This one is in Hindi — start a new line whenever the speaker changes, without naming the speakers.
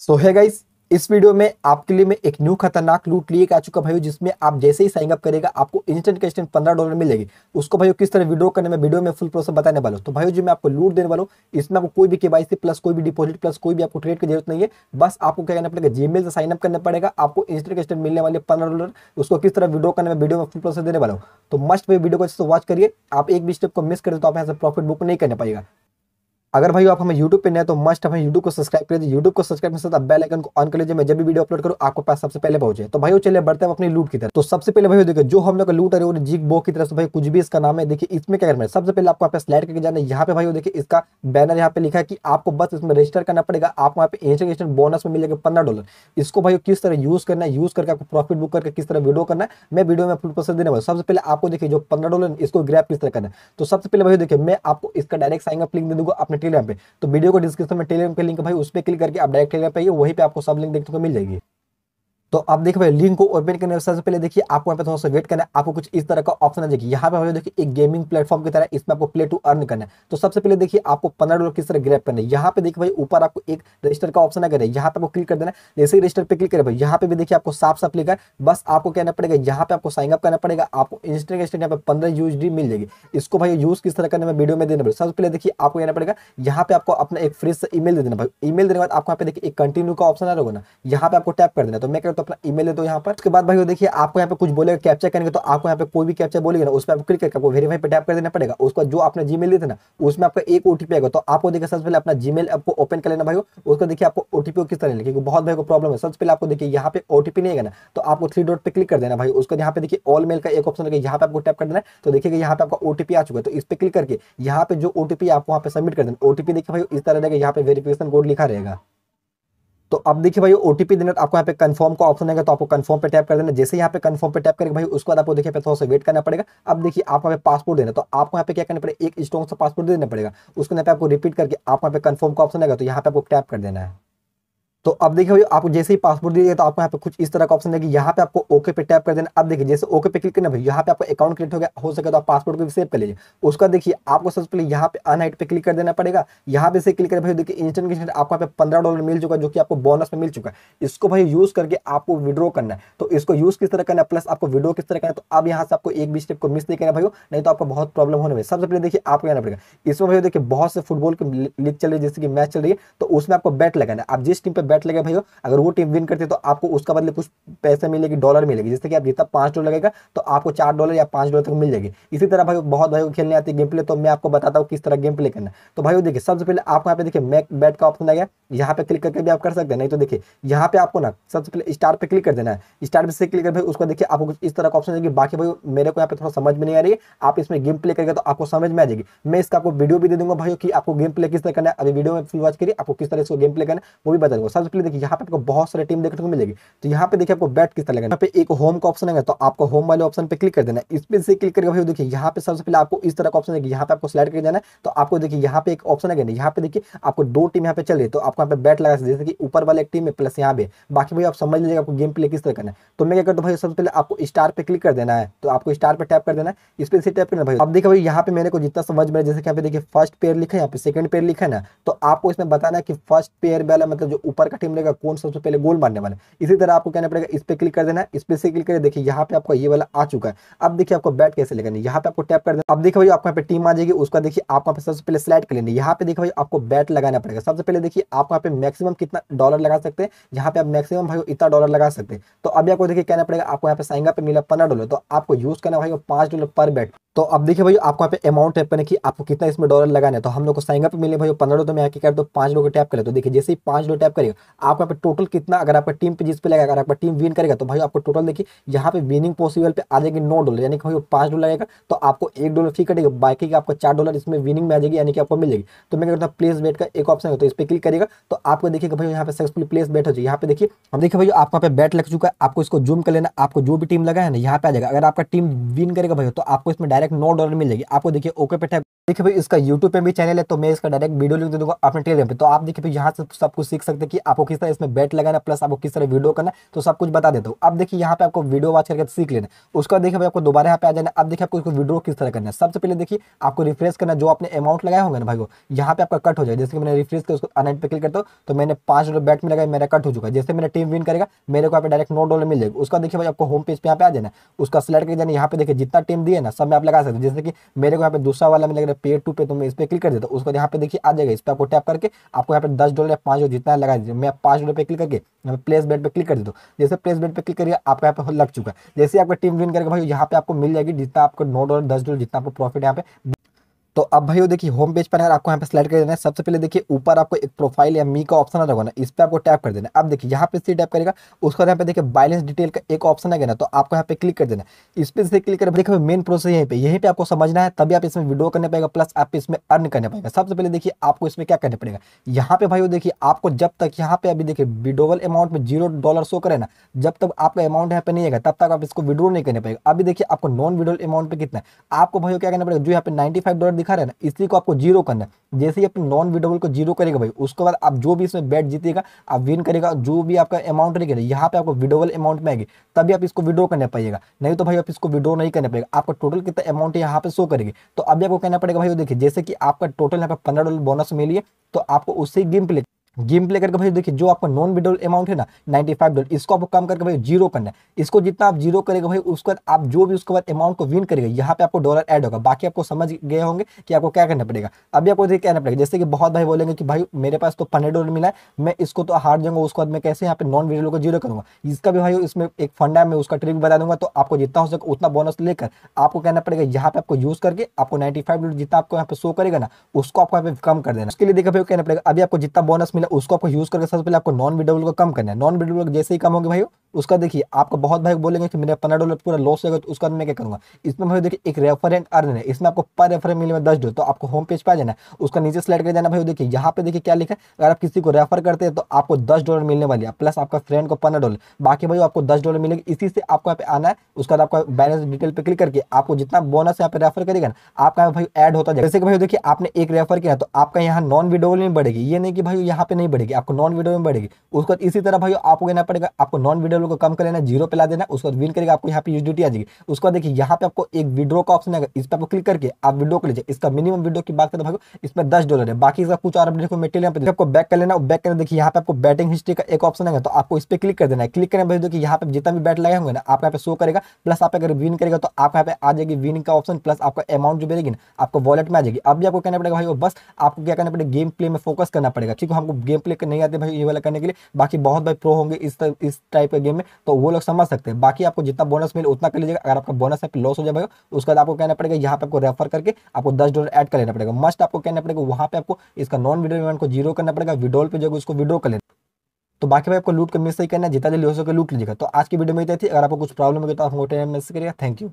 सो है गाइस इस वीडियो में आपके लिए मैं एक न्यू खतरनाक लूट लिए आ चुका भाई जिसमें आप जैसे ही साइन अप करेगा आपको इंस्टेंट कैश पंद्रह डॉलर मिलेगी उसको भाई किस तरह विड्रो करने में वीडियो में फुल प्रोसेस बताने वाला तो भाई जी मैं आपको लूट देने वाला हूँ इसमें आपको कोई भी केवाईसी प्लस कोई भी डिपोजिट प्लस कोई भी आपको ट्रेड की जरूरत नहीं है बस आपको क्या करना पड़ेगा जीमेल से साइन अप करना पड़ेगा आपको इंस्टेंट कैश मिलने वाले पंद्रह डॉलर उसको किस तरह विड्रॉ करने में वीडियो में फुल प्रोसेस देने वाला तो मस्ट भाई वीडियो को वॉच करिए आप एक भी स्टेप को मिस करें तो आप यहाँ से प्रॉफिट बुक नहीं करने पाएगा अगर भाई आप हमें यूट्यूब पे नए तो मस्ट हमें यूट्यूब को सब्सक्राइब कर दीजिए YouTube को सब्सक्राइब के साथ बेल आइकन को ऑन कर लीजिए मैं जब भी वीडियो अपलोड करूँ आपको पास सबसे पहले पहुंचे तो भाई चले बढ़ते हैं अपनी लूट की तरफ तो सबसे पहले भाई देखिए जो हम लोग लूट है वो जीक बो की तरफ से भाई कुछ भी इसका नाम है देखिए इसमें क्या करना है सबसे पहले आपको यहाँ पे स्लाइड करके जाना है यहाँ पे भाई देखिए इसका बैनर यहाँ पे लिखा है कि आपको बस इसमें रजिस्टर करना पड़ेगा आप वहाँ पे एंशियन बोनस में मिलेगा पंद्रह डॉलर इसको भाई किस तरह यूज करना है यूज करके आपको प्रॉफिट बुक करके किस तरह वीडियो करना है मैं वीडियो में फुल प्रोसेस देने वाला सबसे पहले आपको देखिए जो पंद्रह डॉलर इसको ग्रैप किस तरह करना है तो सबसे पहले भाई देखिए मैं आपको इसका डायरेक्ट साइन अप लिंक दे दूंगा अपने टेलीग्राम पे तो वीडियो को डिस्क्रिप्शन में टेलीग्राम पे लिंक भाई उस पर क्लिक करके आप डायरेक्ट टेलीग्राम पे वहीं पे आपको सब लिंक देखने को मिल जाएगी तो आप देख भाई लिंक को ओपन करने सबसे पहले देखिए आपको यहाँ पे थोड़ा सा वेट करना है आपको कुछ इस तरह का ऑप्शन आ जाएगी यहाँ पे हमें देखिए एक गेमिंग प्लेटफॉर्म की तरह इसमें आपको प्ले टू अर्न करना है तो सबसे पहले देखिए आपको पंद्रह डॉलर किस तरह ग्रैप करना है यहाँ पे देखिए भाई ऊपर आपको एक रजिस्टर का ऑप्शन आ गया यहाँ पे आपको क्लिक कर देना है जैसे ही रजिस्टर पर क्लिक करें भाई यहाँ पे भी देखिए आपको साफ साफ है बस आपको कहना पड़ेगा यहाँ पे आपको साइन अप करना पड़ेगा आपको इंस्टेंट यहाँ पे पंद्रह यूज मिल जाएगी इसको भाई यूज किस तरह करने में वीडियो में देना पड़ेगा सबसे पहले देखिए आपको कहना पड़ेगा यहाँ पे आपको अपना एक फ्रेश ई दे देना भाई ई देने के बाद आपको यहाँ पे देखिए एक कंटिन्यू का ऑप्शन आ रहा होगा ना यहाँ पे आपको टैप कर देना तो मैं तो अपना ईमेल दे दो यहाँ पर उसके बाद भाई देखिए आपको यहाँ पे कुछ बोलेगा कैप्चर करेंगे तो आपको यहाँ पे कोई भी कैप्चर बोलेगा ना उस पर आपको क्लिक करके आपको वेरीफाई पर टैप कर देना पड़ेगा उसका जो आपने जी मेल ना उसमें आपका एक ओटीपी आएगा तो आपको देखिए सबसे पहले अपना जी आपको ओपन कर लेना भाई उसको देखिए आपको ओटीपी किस तरह क्योंकि बहुत भाई को प्रॉब्लम है सबसे पहले आपको देखिए यहाँ पे ओटीपी नहीं है ना तो आपको थ्री डॉट पर क्लिक कर देना भाई उसको यहाँ पे देखिए ऑल मेल का एक ऑप्शन लगे यहाँ पे आपको टैप कर देना तो देखिएगा यहाँ पे आपका ओटीपी आ चुका है तो इस पर क्लिक करके यहाँ पे जो ओटीपी आपको वहाँ पे सबमिट कर देना ओटीपी देखिए भाई इस तरह देखिए यहाँ पे वेरीफिकेशन कोड लिखा रहेगा तो अब देखिए भाई ओ टीपी देना आपको यहाँ पे कंफर्म का ऑप्शन आएगा तो आपको कंफर्म पे टैप कर देना जैसे यहाँ पे कंफर्म पे टैप करेंगे भाई उसके बाद आपको देखिए थोड़ा सा वेट करना पड़ेगा अब देखिए आप यहाँ पे पासपोर्ट देना तो आपको यहाँ पे क्या करना पड़ेगा एक स्ट्रॉन्ग सा पासपोर्ट देना पड़ेगा उसको यहाँ पे आपको रिपीट करके आपको यहाँ पे कंफर्म का ऑप्शन आएगा तो यहाँ पे आपको टैप कर देना है तो अब देखिए भाई आपको जैसे ही पासपोर्ट दिया तो आपको यहाँ पे कुछ इस तरह का ऑप्शन है कि यहाँ पे आपको ओके पे टैप कर देना अब देखिए जैसे ओके पे क्लिक करना भाई यहाँ पे आपका अकाउंट क्रिएट हो गया हो सके तो आप पासपोर्ट को भी सेव कर लीजिए उसका देखिए आपको सबसे पहले यहाँ पे अनहाइट पे क्लिक कर देना पड़ेगा यहाँ पे से क्लिक कर भाई देखिए इंस्टेंट इंस्टेंट आपको यहाँ पे पंद्रह डॉलर मिल चुका है जो कि आपको बोनस में मिल चुका है इसको भाई यूज करके आपको विड्रॉ करना है तो इसको यूज किस तरह करना है प्लस आपको विड्रो किस तरह करना है तो अब यहाँ से आपको एक भी स्टेप को मिस नहीं करना भाई नहीं तो आपको बहुत प्रॉब्लम होने में सबसे पहले देखिए आपको कहना पड़ेगा इसमें भाई देखिए बहुत से फुटबॉल की लीग चल रही है जैसे कि मैच चल रही है तो उसमें आपको बैट लगाना है आप जिस टीम पर बैट लगे भाई अगर वो टीम विन करती है तो आपको उसका बदले कुछ पैसे मिलेगी डॉलर मिलेगी जिससे कि आप जितना पांच डॉलर लगेगा तो आपको चार डॉलर या पांच डॉलर तक मिल जाएगी इसी तरह भाई बहुत भाई को खेलने आती है गेम प्ले तो मैं आपको बताता हूँ किस तरह गेम प्ले करना तो भाई देखिए सबसे पहले आपको यहाँ पे देखिए मैक बैट का ऑप्शन आया यहाँ पे क्लिक करके भी आप कर सकते हैं नहीं तो देखिए यहाँ पे आपको ना सबसे पहले स्टार पे क्लिक कर देना है स्टार पे से क्लिक कर भाई उसको देखिए आपको कुछ इस तरह का ऑप्शन देगी बाकी भाई मेरे को यहाँ पे थोड़ा समझ में नहीं आ रही है आप इसमें गेम प्ले करेगा तो आपको समझ में आ जाएगी मैं इसका आपको वीडियो भी दे दूंगा भाई कि आपको गेम प्ले किस तरह करना है अभी वीडियो में फुल वॉच करिए आपको किस तरह इसको गेम प्ले करना है वो भी बता दूंगा सबसे पहले देखिए यहाँ पे आपको बहुत सारी टीम देखने को मिलेगी तो यहाँ पे देखिए आपको बैट किस तरह लगेगा यहाँ पे एक होम का ऑप्शन है तो आपको होम वाले ऑप्शन पे क्लिक कर देना इस पर से क्लिक करके देखिए यहाँ पे सबसे पहले आपको इस तरह का ऑप्शन है यहाँ पे आपको सिलेक्ट कर देना तो आपको देखिए यहाँ पे एक ऑप्शन है यहाँ पे देखिए आपको दो टीम यहाँ पे चल रही तो आपको यहाँ पे बैट लगा जैसे कि ऊपर वाले टीम में प्लस यहाँ पे बाकी भाई आप समझ लीजिएगा आपको गेम प्ले किस तरह करना है तो मैं क्या करता हूँ भाई सबसे पहले आपको स्टार पे क्लिक कर देना है तो आपको स्टार पे टैप कर देना है इस पर से टैप करना भाई अब देखिए भाई यहाँ पे मेरे को जितना समझ में जैसे यहाँ पे देखिए फर्स्ट पेयर लिखा है यहाँ पे सेकंड पेयर लिखा है ना तो आपको इसमें बताना है कि फर्स्ट पेयर वाला मतलब जो ऊपर का टीम रहेगा कौन सबसे पहले गोल मारने वाला है इसी तरह आपको कहना पड़ेगा इस पर क्लिक कर देना इस पर क्लिक करें देखिए यहाँ पे आपका ये वाला आ चुका है अब देखिए आपको बैट कैसे लेकर यहाँ पे आपको टैप कर देना अब देखिए भाई आपको यहाँ पे टीम आ जाएगी उसका देखिए आप वहाँ पे सबसे पहले स्लाइड कर लेंगे यहाँ पे देखिए भाई आपको बैट लगाना पड़ेगा सबसे पहले देखिए आप वहाँ पे मैक्सिमम कितना डॉलर लगा सकते हैं यहाँ पे आप मैक्सिमम भाई इतना डॉलर लगा सकते हैं तो अभी आपको देखिए कहना पड़ेगा आपको यहाँ पे साइंगा पे मिला पंद्रह डॉलर तो आपको यूज करना भाई पांच डॉलर पर बैट तो अब देखिए भाई आपको यहाँ पे अमाउंट टाइप कि आपको कितना इसमें डॉलर लगाना है तो हम लोग को साइन अप मिले भाई पंद्रह डॉलर तो मैं आके कर दो पांच लोग टैप करें तो देखिए जैसे ही पांच लोग टैप करेगा आपको यहाँ पे टोटल कितना अगर आपका टीम पे जिस पे लगेगा अगर आपका टीम विन करेगा तो भाई आपको टोटल देखिए यहाँ पे विनिंग पॉसिबल पे आ जाएगी नौ डॉलर यानी कि भाई पांच डॉलर आएगा तो आपको एक डॉलर फी कटेगा बाकी आपको चार डॉलर इसमें विनिंग में आ जाएगी यानी कि आपको मिल जाएगी तो मैं कहता हूँ प्लेस बेट का एक ऑप्शन है तो इस पर क्लिक करेगा तो आपको देखिएगा भाई यहाँ पे सक्सेसफुल प्लेस बैठ हो जाए यहाँ पे देखिए हम देखिए भाई आपको यहाँ पे बैट लग चुका है आपको इसको जूम कर लेना आपको जो भी टीम लगा है ना यहाँ पे आ जाएगा अगर आपका टीम विन करेगा भाई तो आपको इसमें डायरेक्ट एक नौ डॉलर मिलेगी आपको देखिए ओके पे टैप देखिए भाई इसका यूट्यूब पे भी चैनल है तो मैं इसका डायरेक्ट वीडियो लिंक दे दूंगा अपने टेलीग्राम पे तो आप देखिए यहाँ से सब कुछ सीख सकते हैं कि आपको किस तरह इसमें बैट लगाना प्लस आपको किस तरह वीडियो करना तो सब कुछ बता देता हूँ अब देखिए यहाँ पे आपको वीडियो वॉच करके सीख लेना उसके बाद देखिए भाई आपको दोबारा यहाँ पे आ जाना अब देखिए आपको वीडियो किस तरह करना है सबसे पहले देखिए आपको रिफ्रेश करना जो आपने अमाउंट लगाया होगा ना भाई वो यहाँ पे आपका कट हो जाए जैसे कि मैंने रिफ्रेश कर उसको अनाइट पे क्लिक करता हूँ तो मैंने पांच डॉलर बैट में लगाया मेरा कट हो चुका है जैसे मेरा टीम विन करेगा मेरे को आप डायरेक्ट नौ डॉलर मिल जाएगा उसका देखिए भाई आपको होम पेज पर यहाँ पे आ जाना उसका सिलेक्ट कर जाना यहाँ पे देखिए जितना टीम दिए ना सब मैं आप लगा सकते जैसे कि मेरे को यहाँ पे दूसरा वाला में लग रहा है पेयर टू पे तुम इस पर क्लिक कर देता तो हूँ उसके बाद यहाँ पे देखिए आ जाएगा इस पर आपको टैप करके आपको यहाँ पे दस डॉलर या पाँच डॉलर जितना लगा दीजिए मैं पाँच डॉलर पे क्लिक करके यहाँ पे प्लेस बेट पे क्लिक कर देता हूँ जैसे प्लेस बेट पे क्लिक करिए आपका यहाँ पे लग चुका है जैसे आपका टीम विन करके भाई यहाँ पे आपको मिल जाएगी जितना आपको नौ डॉलर दस डॉलर जितना आपको प्रॉफिट यहाँ पे तो अब भाई देखिए होम पेज पर है आपको यहाँ पे सिलेक्ट कर देना है सबसे पहले देखिए ऊपर आपको एक प्रोफाइल या मी का ऑप्शन आ रहा होगा इस पर आपको टैप कर देना अब देखिए यहाँ पे सी टैप करेगा उसके बाद यहाँ पे देखिए बैलेंस डिटेल का एक ऑप्शन आ गया ना तो आपको यहाँ पे क्लिक कर देना इस पर से क्लिक कर देखिए मेन प्रोसेस यहीं पर यहीं पर आपको समझना है तभी आप इसमें वीडियो करने पाएगा प्लस आप इसमें अर्न करने पाएगा सबसे पहले देखिए आपको इसमें क्या करना पड़ेगा यहाँ पे भाई देखिए आपको जब तक यहाँ पे अभी देखिए विड्रोवल अमाउंट में जीरो डॉलर शो करें ना जब तक आपका अमाउंट यहाँ पे नहीं आएगा तब तक आप इसको विड्रो नहीं करने पाएगा अभी देखिए आपको नॉन विड्रोल अमाउंट पर कितना है आपको भाई क्या करना पड़ेगा जो यहाँ पे नाइन्टी डॉलर दिखा रहे हैं ना इसी को आपको जीरो करना है जैसे ही अपने नॉन विडेबल को जीरो करेगा भाई उसके बाद आप जो भी इसमें बैट जीतेगा आप विन करेगा जो भी आपका अमाउंट रहेगा यहाँ पे आपको विडोबल अमाउंट में आएगी तभी आप इसको विड्रो करने पाएगा नहीं तो भाई आप इसको विड्रो नहीं करने पाएगा आपका टोटल कितना अमाउंट यहाँ पे शो करेगी तो अभी आपको कहना पड़ेगा भाई देखिए जैसे कि आपका टोटल यहाँ पर पंद्रह डॉलर बोनस मिली है तो आपको उसी गेम प्ले गेम प्ले करके भाई देखिए जो आपका नॉन विड्रोल अमाउंट है ना 95 डॉलर इसको आपको कम करके भाई जीरो करना है इसको जितना आप जीरो करेगा भाई उसके बाद आप जो भी उसके बाद अमाउंट को विन करेगा यहाँ पे आपको डॉलर ऐड होगा बाकी आपको समझ गए होंगे कि आपको क्या करना पड़ेगा अभी आपको देखिए कहना पड़ेगा जैसे कि बहुत भाई बोलेंगे कि भाई मेरे पास तो पंद्रह डॉलर मिला है मैं इसको तो हार जाऊंगा उसके बाद मैं कैसे यहाँ पे नॉन विड्रोल को जीरो करूंगा इसका भी भाई इसमें एक फंड है मैं उसका ट्रिक बता दूंगा तो आपको जितना हो सके उतना बोनस लेकर आपको कहना पड़ेगा यहाँ पे आपको यूज करके आपको नाइन्टी डॉलर जितना आपको यहाँ पे शो करेगा ना उसको आपको यहाँ पे कम कर देना उसके लिए देखा भाई कहना पड़ेगा अभी आपको जितना बोनस मिला है उसको आपको यूज़ करके सबसे पहले आपको नॉन विडेबल को कम करना है नॉन विडेबल जैसे ही कम होगी भाई उसका देखिए आपको बहुत भाई बोलेंगे कि मेरा पंद्रह डॉलर पूरा लॉस होगा तो उसका मैं क्या करूंगा इसमें भाई देखिए एक रेफरेंट अर्न है इसमें आपको पर रेफरेंट में दस डॉलर तो आपको होम पेज पर आ जाना है उसका नीचे स्लाइड कर जाना भाई देखिए यहाँ पे देखिए क्या लिखा है अगर आप किसी को रेफर करते हैं तो आपको दस डॉलर मिलने वाली है प्लस आपका फ्रेंड को पंद्रह डॉलर बाकी भाई आपको दस डॉलर मिलेगी इसी से आपको यहाँ पे आना है उसके बाद आपका बैलेंस डिटेल पर क्लिक करके आपको जितना बोनस यहाँ पे रेफर करेगा ना आपका भाई एड होता जाएगा जैसे कि भाई देखिए आपने एक रेफर किया तो आपका यहाँ नॉन विडोल नहीं बढ़ेगी ये नहीं कि भाई यहाँ पे नहीं बढ़ेगी आपको नॉन वीडियो में बढ़ेगी उसके बाद इसी तरह भाई आपको कहना पड़ेगा आपको नॉन वीडियो को कम कर लेना जीरो पे ला देना उसके बाद विन करेगा आपको यहाँ पे यूज आ जाएगी उसके बाद देखिए यहाँ पे आपको एक विड्रो का ऑप्शन आएगा इस पर आपको क्लिक करके आप वीडियो को लीजिए इसका मिनिमम वीडियो की बात करें तो भाई इस पर दस डॉलर है बाकी इसका कुछ और अपडेट को मेटेल आपको बैक कर लेना बैक करना देखिए यहाँ पे आपको बैटिंग हिस्ट्री का एक ऑप्शन आएगा तो आपको इस पर क्लिक कर देना है क्लिक करने भाई देखिए यहाँ पे जितना भी बैट लगे होंगे ना आप यहाँ पे शो करेगा प्लस आप अगर विन करेगा तो आप यहाँ पे आ जाएगी विन का ऑप्शन प्लस आपका अमाउंट जो मिलेगी ना आपको वॉलेट में आ जाएगी अब भी आपको कहना पड़ेगा भाई बस आपको क्या करना पड़ेगा गेम प्ले में फोकस करना पड़ेगा ठीक है हमको गेम प्ले नहीं आते भाई ये वाला करने के लिए बाकी बहुत भाई प्रो होंगे इस तर, इस टाइप के गेम में तो वो लोग समझ सकते हैं बाकी आपको जितना बोनस मिले उतना कर लीजिएगा अगर आपका बोनस है लॉस हो जाए भाई तो उसके बाद आपको कहना पड़ेगा यहाँ पे आपको रेफर करके आपको दस डॉलर एड कर लेना पड़ेगा मस्ट आपको कहना पड़ेगा वहाँ पे आपको इसका नॉन विड्रो इवेंट को जीरो करना पड़ेगा विड्रोल पर जो उसको विड्रो कर लेना तो बाकी भाई आपको लूट का मिस ही करना है जितना जल्दी हो सके लूट लीजिएगा तो आज की वीडियो में इतना थी अगर आपको कुछ प्रॉब्लम होगी तो आप होटल मिस करिएगा थैंक यू